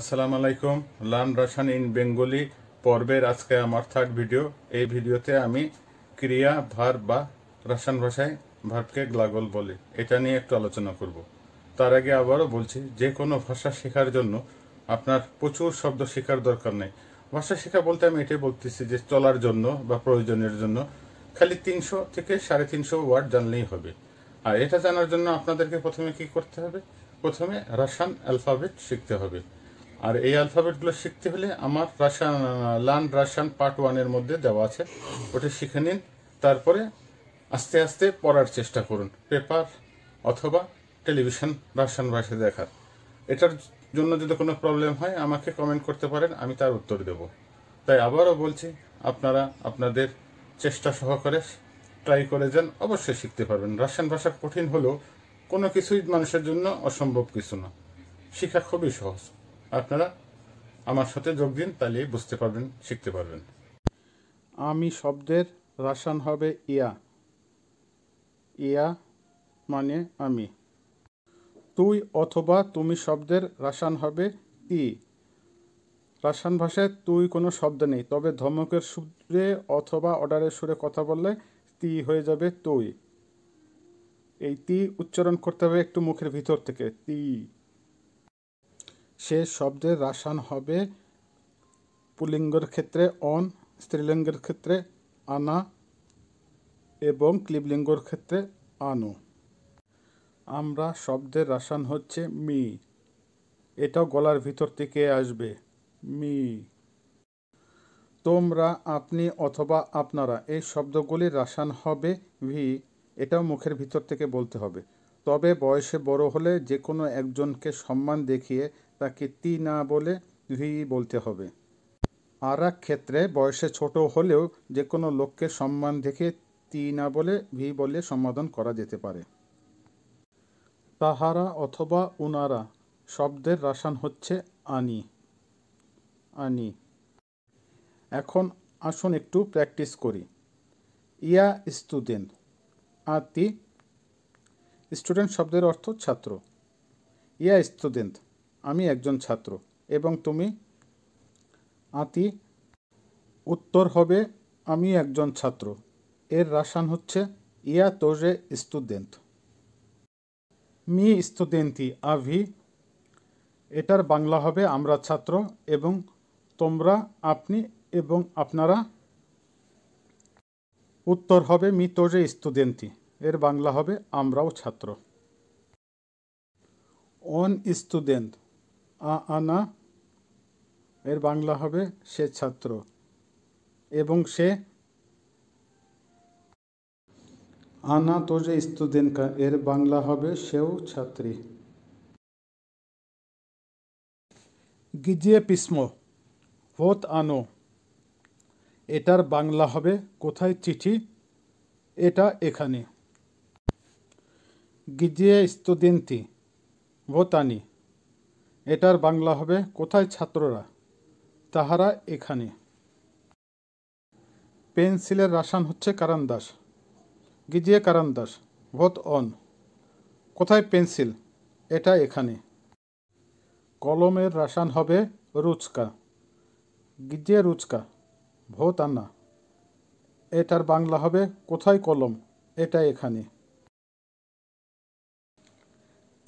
আসসালামু আলাইকুম learn Russian in Bengali পর্বের আজকে আমার থার্ড ভিডিও এই ভিডিওতে আমি ক্রিয়া ভার বা রাশান ভাষায় ভার্বকে গ্লাগল বলে এটা নিয়ে একটু আলোচনা করব তার আগে আবারও বলছি যে কোনো ভাষা শেখার জন্য আপনার প্রচুর শব্দ শেখার দরকার নেই ভাষা শেখা বলতে আমি এটাই বলতেছি যে চলার জন্য বা প্রয়োজনের জন্য খালি তিনশো থেকে সাড়ে তিনশো ওয়ার্ড জানলেই হবে আর এটা জানার জন্য আপনাদেরকে প্রথমে কি করতে হবে প্রথমে রাশান অ্যালফাবেট শিখতে হবে আর এই অ্যালফাবেটগুলো শিখতে হলে আমার রাশিয়ান লার্ন রাশিয়ান পার্ট ওয়ানের মধ্যে দেওয়া আছে ওটা শিখে নিন তারপরে আস্তে আস্তে পড়ার চেষ্টা করুন পেপার অথবা টেলিভিশন রাশিয়ান ভাষায় দেখার এটার জন্য যদি কোনো প্রবলেম হয় আমাকে কমেন্ট করতে পারেন আমি তার উত্তর দেব তাই আবারও বলছি আপনারা আপনাদের চেষ্টা সহকারে ট্রাই করে যান অবশ্যই শিখতে পারবেন রাশিয়ান ভাষা কঠিন হলেও কোনো কিছুই মানুষের জন্য অসম্ভব কিছু না শিখা খুবই সহজ আপনারা আমার সাথে যোগ দিন তাহলে বুঝতে পারবেন শিখতে পারবেন আমি শব্দের রাসান হবে ইয়া ইয়া মানে আমি তুই অথবা তুমি শব্দের রাসান হবে ই রাসান ভাষায় তুই কোনো শব্দ নেই তবে ধমকের সুরে অথবা অর্ডারের সুরে কথা বললে তি হয়ে যাবে তুই এই তি উচ্চারণ করতে হবে একটু মুখের ভিতর থেকে তি সে শব্দের রাসান হবে পুলিঙ্গর ক্ষেত্রে অন স্ত্রীলিঙ্গের ক্ষেত্রে আনা এবং ক্লিবলিঙ্গর ক্ষেত্রে আনো আমরা শব্দের রাসান হচ্ছে মি এটাও গলার ভিতর থেকে আসবে মি তোমরা আপনি অথবা আপনারা এই শব্দগুলির রাসান হবে ভি এটাও মুখের ভিতর থেকে বলতে হবে তবে বয়সে বড় হলে যে কোনো একজনকে সম্মান দেখিয়ে তাকে তি না বলে ধুই বলতে হবে আর এক ক্ষেত্রে বয়সে ছোট হলেও যে কোনো লোককে সম্মান দেখে তি না বলে ভি বলে সম্বোধন করা যেতে পারে তাহারা অথবা উনারা শব্দের রাসান হচ্ছে আনি আনি এখন আসুন একটু প্র্যাকটিস করি ইয়া স্টুডেন্ট আতি স্টুডেন্ট শব্দের অর্থ ছাত্র ইয়া স্টুডেন্ট আমি একজন ছাত্র এবং তুমি আতি উত্তর হবে আমি একজন ছাত্র এর রাসান হচ্ছে ইয়া তোজে স্টুডেন্ট মি স্টুডেন্টি আভি এটার বাংলা হবে আমরা ছাত্র এবং তোমরা আপনি এবং আপনারা উত্তর হবে মি তোজে স্টুডেন্টি এর বাংলা হবে আমরাও ছাত্র অন স্টুডেন্ট আ আনা এর বাংলা হবে সে ছাত্র এবং সে আনা তোজে স্টুডেন্ট কা এর বাংলা হবে সেও ছাত্রী গিজিয়ে পিসম হোত আনো এটার বাংলা হবে কোথায় চিঠি এটা এখানে গিজিয়ে স্তুদেন্তি ভোতানি এটার বাংলা হবে কোথায় ছাত্ররা তাহারা এখানে পেন্সিলের রাসান হচ্ছে কারণদাস গিজিয়ে কারান ভোট অন কোথায় পেন্সিল এটা এখানে কলমের রাসান হবে রুচকা গিজিয়ে রুচকা ভোত আনা এটার বাংলা হবে কোথায় কলম এটা এখানে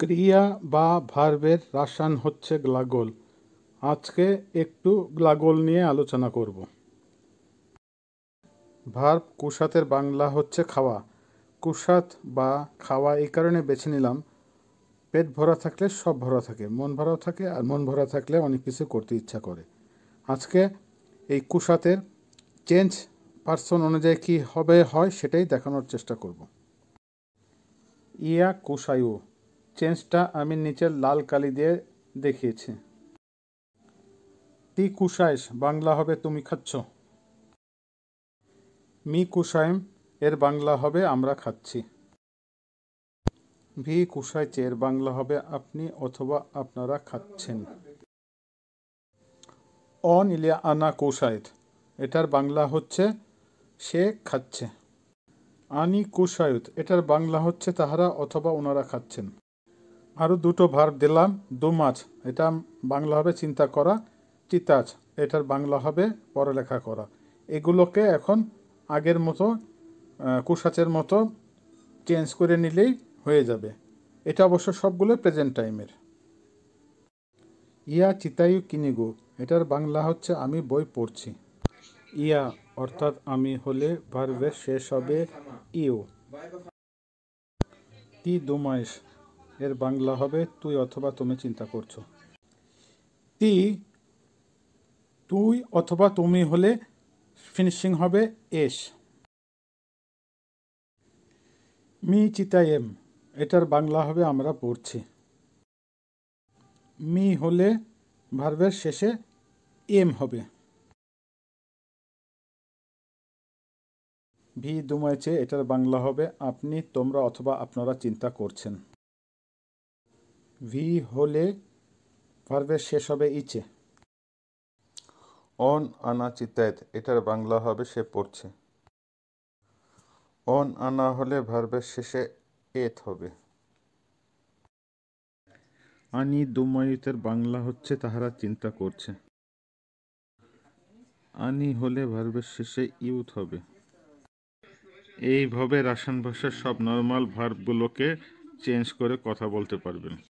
ক্রিয়া বা ভার্বের রাসায়ন হচ্ছে গ্লাগল আজকে একটু গ্লাগল নিয়ে আলোচনা করব ভার্ব কুষাতের বাংলা হচ্ছে খাওয়া কুসাত বা খাওয়া এই কারণে বেছে নিলাম পেট ভরা থাকলে সব ভরা থাকে মন ভরাও থাকে আর মন ভরা থাকলে অনেক কিছু করতে ইচ্ছা করে আজকে এই কুষাতের চেঞ্জ পার্সন অনুযায়ী কী হবে হয় সেটাই দেখানোর চেষ্টা করব ইয়া কুষায়ু চেঞ্জটা আমি নিচের লাল কালি দিয়ে দেখিয়েছি তি কুশাইশ বাংলা হবে তুমি খাচ্ছ মি কুশাইম এর বাংলা হবে আমরা খাচ্ছি ভি কুশাইচে চের বাংলা হবে আপনি অথবা আপনারা খাচ্ছেন অন ইলিয়া আনা কুশাইত এটার বাংলা হচ্ছে সে খাচ্ছে আনি কুশায়ুত এটার বাংলা হচ্ছে তাহারা অথবা ওনারা খাচ্ছেন আরও দুটো ভার্ব দিলাম দু মাছ এটা বাংলা হবে চিন্তা করা চিতাচ এটার বাংলা হবে পড়ালেখা করা এগুলোকে এখন আগের মতো কুশাচের মতো চেঞ্জ করে নিলেই হয়ে যাবে এটা অবশ্য সবগুলো প্রেজেন্ট টাইমের ইয়া চিতায়ু কিনিগু এটার বাংলা হচ্ছে আমি বই পড়ছি ইয়া অর্থাৎ আমি হলে ভার্বের শেষ হবে ইউ দু দুমাইশ এর বাংলা হবে তুই অথবা তুমি চিন্তা করছো তি তুই অথবা তুমি হলে ফিনিশিং হবে এস মি চিতা এম এটার বাংলা হবে আমরা পড়ছি মি হলে ভার্বের শেষে এম হবে ভি দুমাইছে এটার বাংলা হবে আপনি তোমরা অথবা আপনারা চিন্তা করছেন ভি হলে ভার্বের শেষ হবে ইচে অন আনা চিতায়ত এটার বাংলা হবে সে পড়ছে অন আনা হলে ভার্বের শেষে এথ হবে আনি দুমায়ুতের বাংলা হচ্ছে তাহারা চিন্তা করছে আনি হলে ভার্বের শেষে ইউথ হবে এইভাবে রাসায়ন ভাষার সব নর্মাল ভার্বগুলোকে চেঞ্জ করে কথা বলতে পারবেন